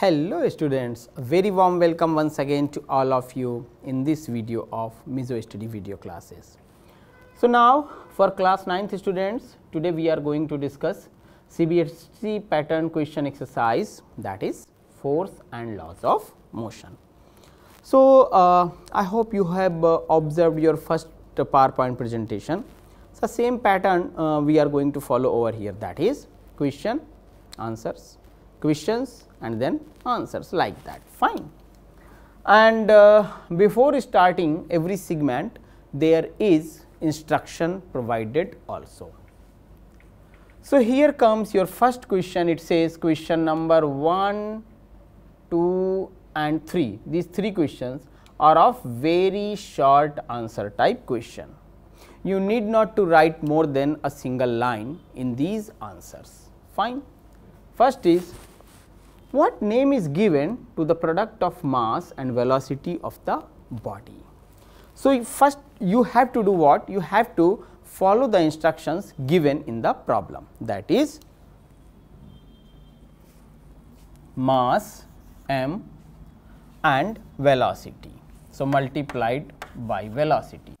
Hello students, very warm welcome once again to all of you in this video of Mizo Study video classes. So now for class 9th students, today we are going to discuss CBSC pattern question exercise that is force and laws of motion. So uh, I hope you have uh, observed your first PowerPoint presentation. So same pattern uh, we are going to follow over here that is question, answers, questions and then answers like that fine. And uh, before starting every segment there is instruction provided also. So, here comes your first question it says question number 1, 2 and 3 these three questions are of very short answer type question. You need not to write more than a single line in these answers fine. First is what name is given to the product of mass and velocity of the body. So, first you have to do what? You have to follow the instructions given in the problem that is mass m and velocity. So, multiplied by velocity.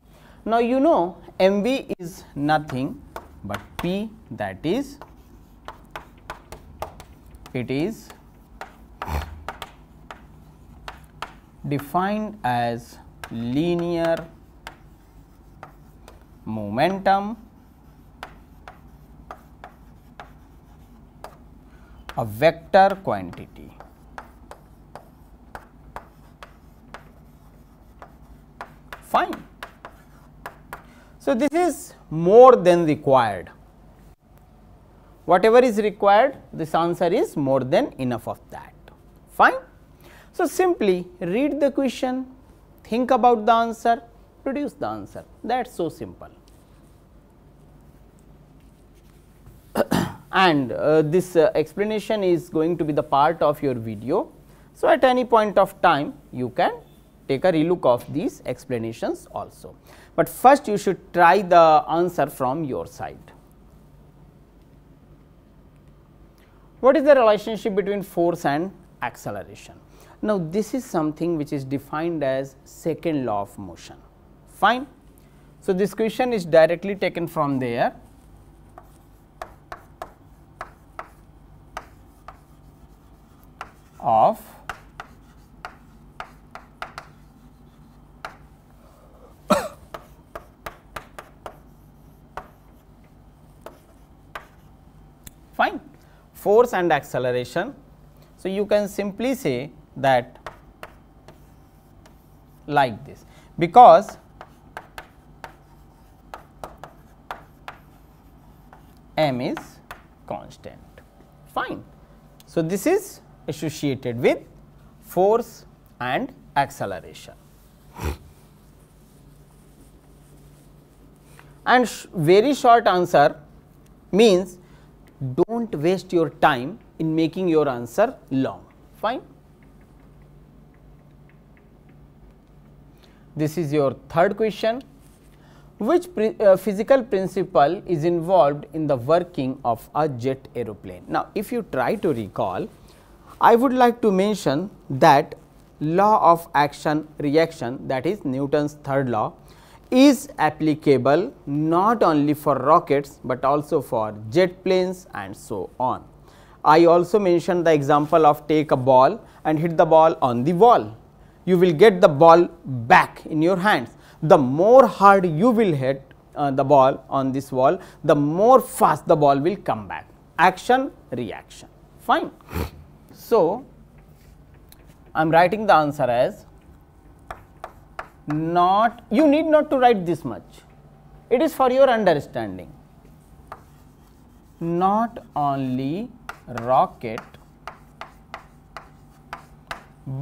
Now, you know mv is nothing but p that is it is defined as linear momentum a vector quantity. Fine. So, this is more than required whatever is required this answer is more than enough of that fine. So, simply read the question, think about the answer, produce the answer that is so simple. and uh, this uh, explanation is going to be the part of your video. So, at any point of time you can take a relook of these explanations also, but first you should try the answer from your side. What is the relationship between force and acceleration? Now, this is something which is defined as second law of motion, fine. So, this question is directly taken from there. of force and acceleration. So, you can simply say that like this because m is constant fine. So, this is associated with force and acceleration. and sh very short answer means won't waste your time in making your answer long fine. This is your third question which uh, physical principle is involved in the working of a jet aeroplane. Now, if you try to recall I would like to mention that law of action reaction that is Newton's third law is applicable not only for rockets, but also for jet planes and so on. I also mentioned the example of take a ball and hit the ball on the wall. You will get the ball back in your hands. The more hard you will hit uh, the ball on this wall, the more fast the ball will come back. Action, reaction, fine. So, I am writing the answer as not you need not to write this much it is for your understanding not only rocket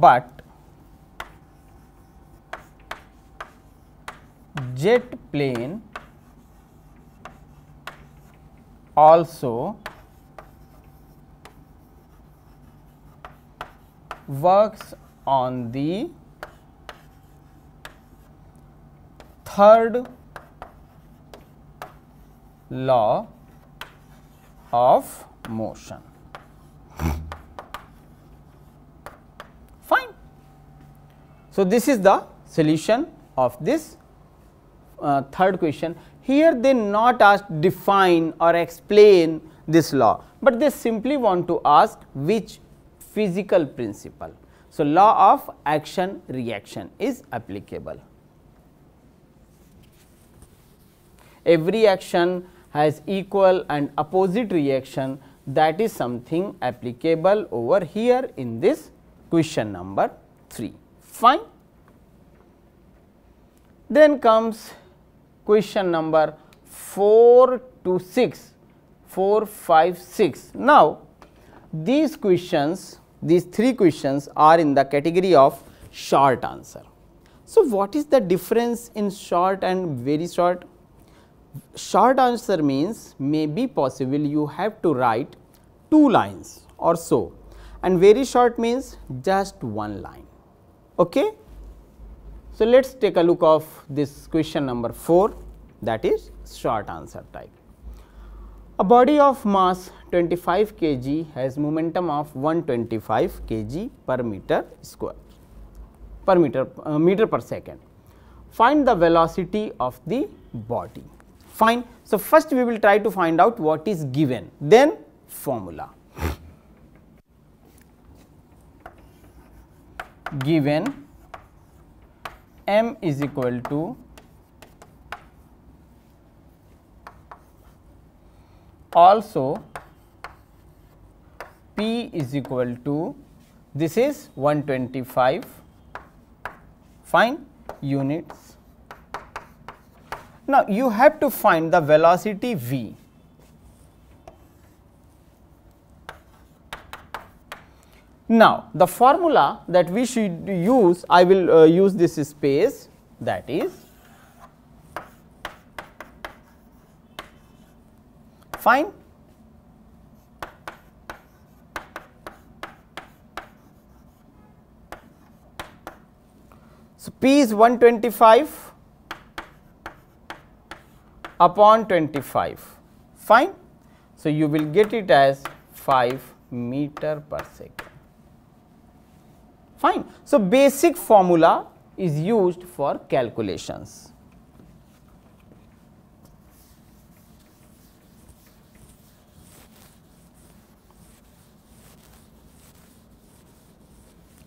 but jet plane also works on the third law of motion. Fine. So, this is the solution of this uh, third question. Here they not ask define or explain this law, but they simply want to ask which physical principle. So, law of action reaction is applicable. every action has equal and opposite reaction that is something applicable over here in this question number 3 fine. Then comes question number 4 to 6 4 5 6. Now, these questions these three questions are in the category of short answer. So, what is the difference in short and very short? short answer means may be possible you have to write two lines or so and very short means just one line. Okay? So, let us take a look of this question number 4 that is short answer type. A body of mass 25 kg has momentum of 125 kg per meter square per meter uh, meter per second. Find the velocity of the body. Fine. So, first we will try to find out what is given, then formula. given m is equal to also p is equal to this is 125 fine units now, you have to find the velocity v. Now, the formula that we should use, I will uh, use this space that is fine. So, P is 125 upon 25 fine. So, you will get it as 5 meter per second fine. So, basic formula is used for calculations.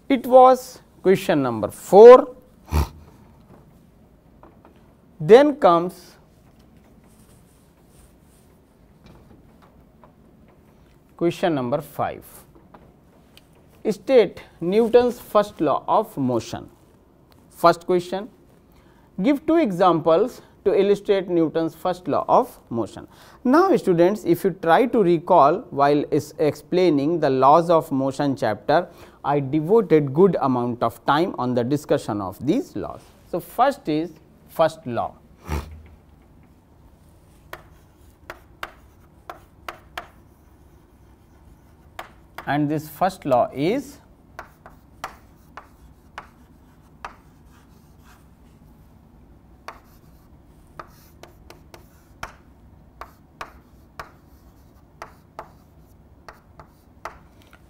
It was question number 4. then comes Question number 5. State Newton's first law of motion. First question, give two examples to illustrate Newton's first law of motion. Now, students if you try to recall while is explaining the laws of motion chapter, I devoted good amount of time on the discussion of these laws. So, first is first law. and this first law is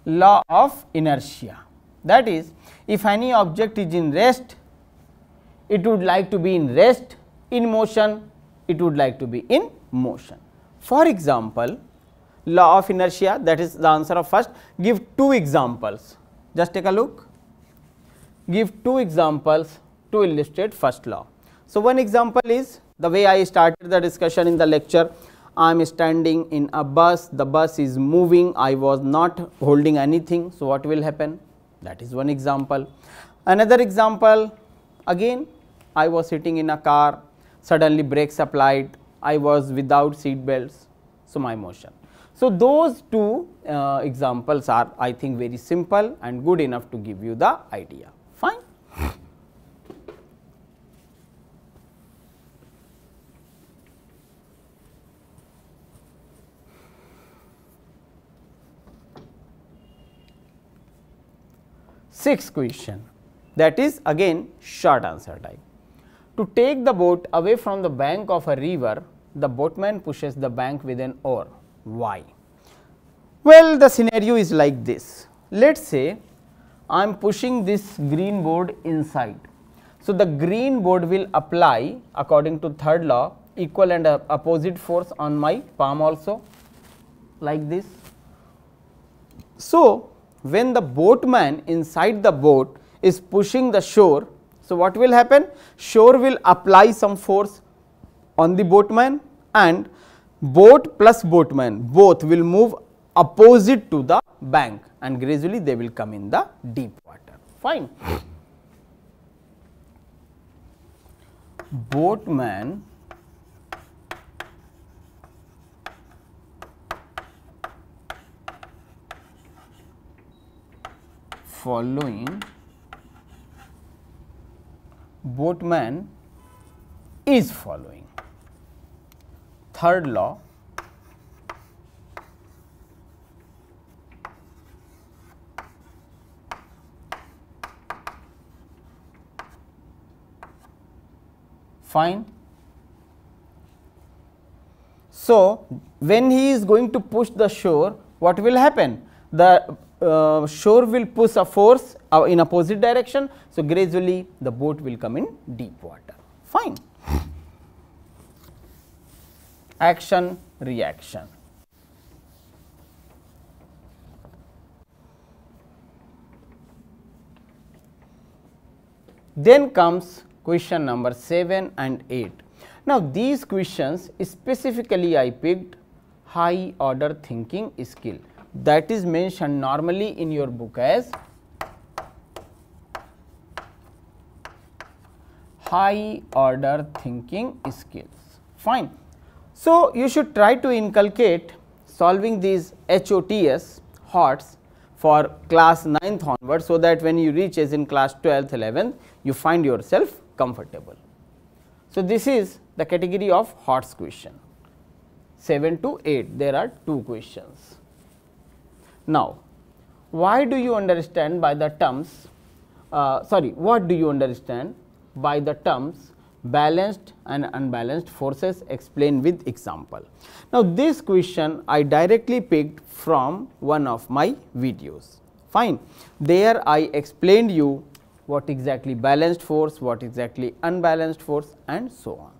law of inertia. That is, if any object is in rest, it would like to be in rest, in motion, it would like to be in motion. For example, law of inertia that is the answer of first. Give two examples, just take a look. Give two examples to illustrate first law. So, one example is the way I started the discussion in the lecture. I am standing in a bus, the bus is moving, I was not holding anything. So, what will happen? That is one example. Another example, again I was sitting in a car, suddenly brakes applied, I was without seat belts. So, my motion. So, those two uh, examples are I think very simple and good enough to give you the idea fine. Sixth question that is again short answer type. To take the boat away from the bank of a river, the boatman pushes the bank with an oar why? Well, the scenario is like this. Let us say I am pushing this green board inside. So, the green board will apply according to third law equal and opposite force on my palm also like this. So, when the boatman inside the boat is pushing the shore, so what will happen? Shore will apply some force on the boatman and boat plus boatman both will move opposite to the bank and gradually they will come in the deep water fine boatman following boatman is following third law fine so when he is going to push the shore what will happen the uh, shore will push a force uh, in opposite direction. So, gradually the boat will come in deep water fine action reaction. Then comes question number 7 and 8. Now, these questions specifically I picked high order thinking skill that is mentioned normally in your book as high order thinking skills fine so, you should try to inculcate solving these HOTS HOTS for class 9th onwards, so that when you reach as in class 12th 11th you find yourself comfortable. So, this is the category of HOTS question 7 to 8 there are two questions. Now, why do you understand by the terms uh, sorry what do you understand by the terms balanced and unbalanced forces explained with example. Now, this question I directly picked from one of my videos. Fine. There I explained you what exactly balanced force, what exactly unbalanced force and so on.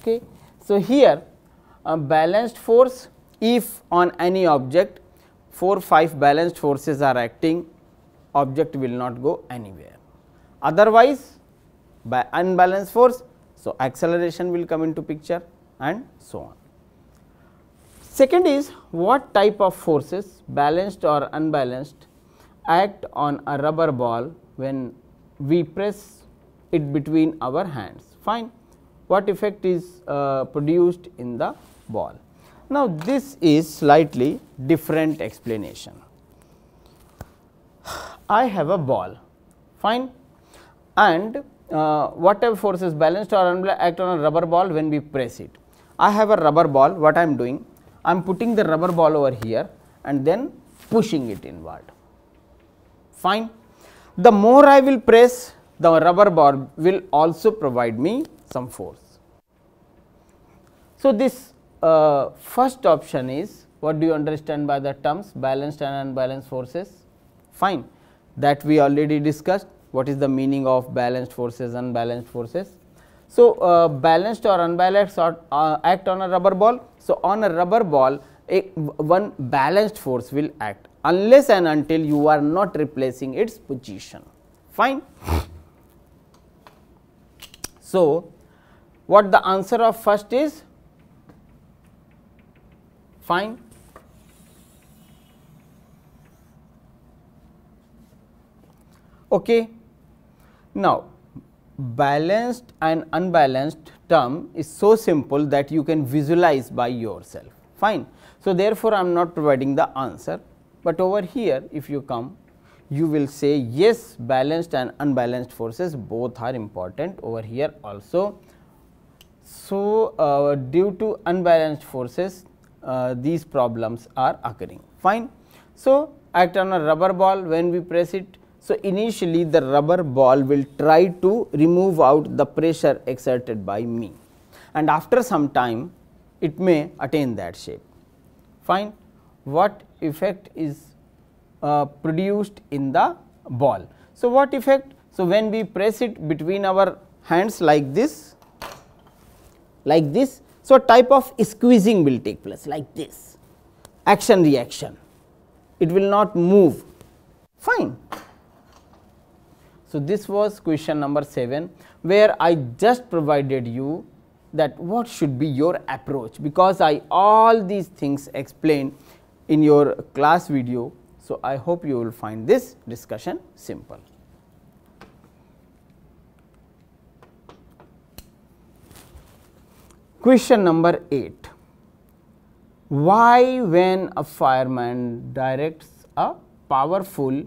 Okay. So, here a balanced force if on any object 4 5 balanced forces are acting object will not go anywhere. Otherwise, by unbalanced force so, acceleration will come into picture and so on. Second is what type of forces balanced or unbalanced act on a rubber ball when we press it between our hands fine what effect is uh, produced in the ball. Now, this is slightly different explanation. I have a ball fine and uh, whatever force is balanced or unbalanced act on a rubber ball when we press it. I have a rubber ball what I am doing I am putting the rubber ball over here and then pushing it inward fine. The more I will press the rubber ball will also provide me some force. So, this uh, first option is what do you understand by the terms balanced and unbalanced forces fine that we already discussed what is the meaning of balanced forces, unbalanced forces. So, uh, balanced or unbalanced or, uh, act on a rubber ball. So, on a rubber ball a, one balanced force will act unless and until you are not replacing its position fine. So, what the answer of first is fine okay now, balanced and unbalanced term is so simple that you can visualize by yourself fine. So, therefore, I am not providing the answer, but over here if you come you will say yes balanced and unbalanced forces both are important over here also. So, uh, due to unbalanced forces uh, these problems are occurring fine. So, act on a rubber ball when we press it so, initially the rubber ball will try to remove out the pressure exerted by me and after some time it may attain that shape. Fine. What effect is uh, produced in the ball? So, what effect? So, when we press it between our hands like this, like this. So, type of squeezing will take place like this action reaction, it will not move fine. So, this was question number 7 where I just provided you that what should be your approach because I all these things explained in your class video. So, I hope you will find this discussion simple. Question number 8 Why when a fireman directs a powerful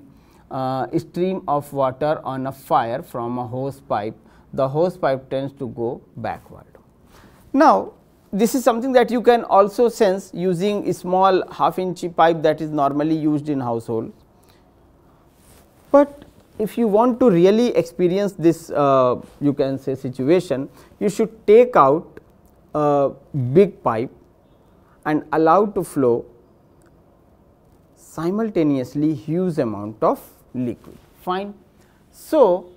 uh, stream of water on a fire from a hose pipe, the hose pipe tends to go backward. Now, this is something that you can also sense using a small half inch pipe that is normally used in households. But if you want to really experience this uh, you can say situation, you should take out a big pipe and allow to flow simultaneously huge amount of liquid fine. So,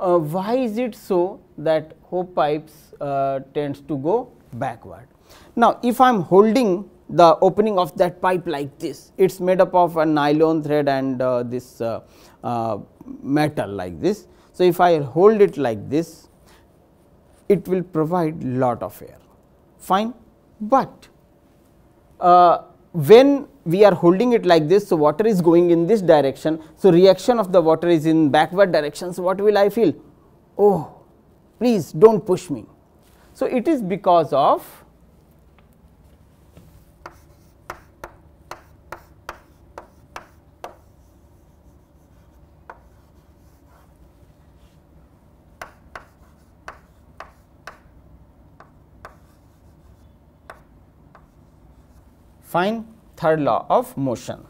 uh, why is it so that hoop pipes uh, tends to go backward. Now, if I am holding the opening of that pipe like this, it is made up of a nylon thread and uh, this uh, uh, metal like this. So, if I hold it like this, it will provide lot of air fine, but uh, when we are holding it like this. So, water is going in this direction. So, reaction of the water is in backward direction. So, what will I feel? Oh, please do not push me. So, it is because of fine third law of motion.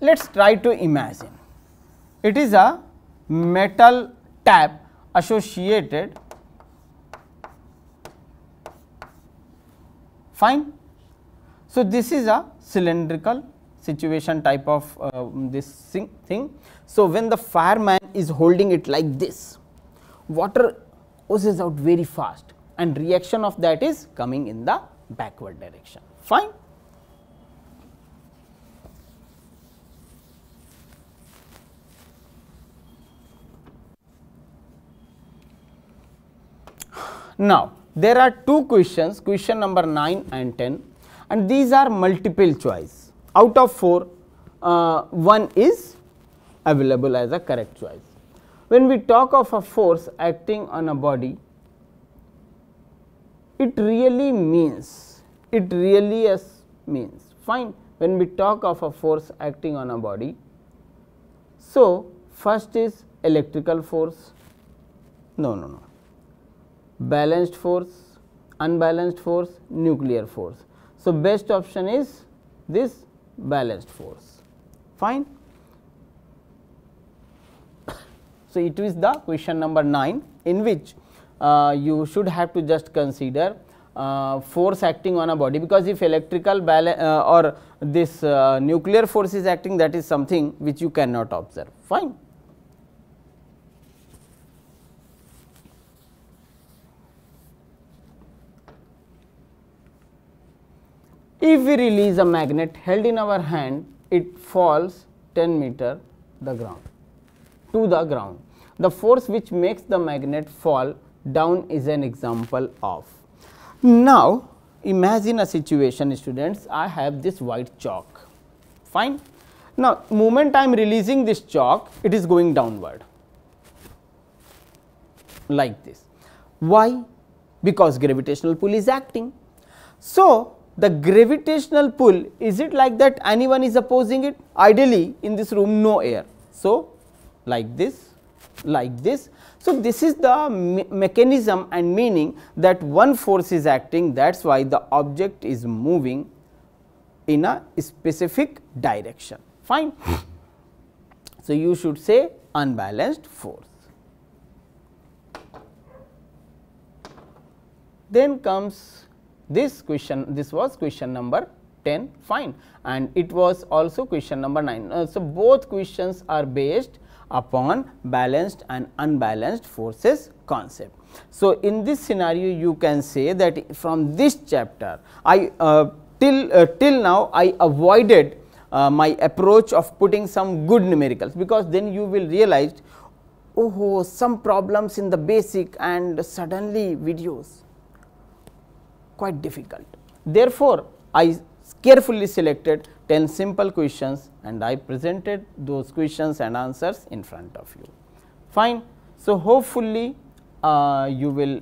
Let us try to imagine. It is a metal tap associated fine. So, this is a cylindrical situation type of uh, this thing. So, when the fireman is holding it like this, water oozes out very fast and reaction of that is coming in the backward direction. Fine. Now, there are two questions question number 9 and 10 and these are multiple choice out of 4 uh, one is available as a correct choice. When we talk of a force acting on a body, it really means, it really as means, fine, when we talk of a force acting on a body. So, first is electrical force, no, no, no, balanced force, unbalanced force, nuclear force. So, best option is this balanced force, fine. So, it is the question number 9 in which uh, you should have to just consider uh, force acting on a body because if electrical uh, or this uh, nuclear force is acting that is something which you cannot observe fine. If we release a magnet held in our hand it falls 10 meter the ground to the ground. The force which makes the magnet fall down is an example of. Now, imagine a situation students I have this white chalk fine. Now, moment I am releasing this chalk it is going downward like this. Why? Because gravitational pull is acting. So, the gravitational pull is it like that anyone is opposing it ideally in this room no air. So, like this, like this. So, this is the me mechanism and meaning that one force is acting that is why the object is moving in a specific direction fine. So, you should say unbalanced force. Then comes this question this was question number 10 fine and it was also question number 9. Uh, so, both questions are based upon balanced and unbalanced forces concept. So, in this scenario you can say that from this chapter I uh, till uh, till now I avoided uh, my approach of putting some good numericals because then you will realize oh some problems in the basic and suddenly videos quite difficult. Therefore, I carefully selected 10 simple questions and I presented those questions and answers in front of you. Fine. So, hopefully, uh, you will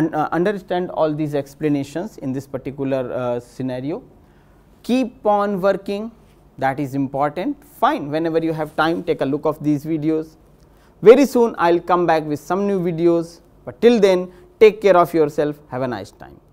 un uh, understand all these explanations in this particular uh, scenario. Keep on working that is important. Fine, whenever you have time take a look of these videos. Very soon I will come back with some new videos, but till then take care of yourself. Have a nice time.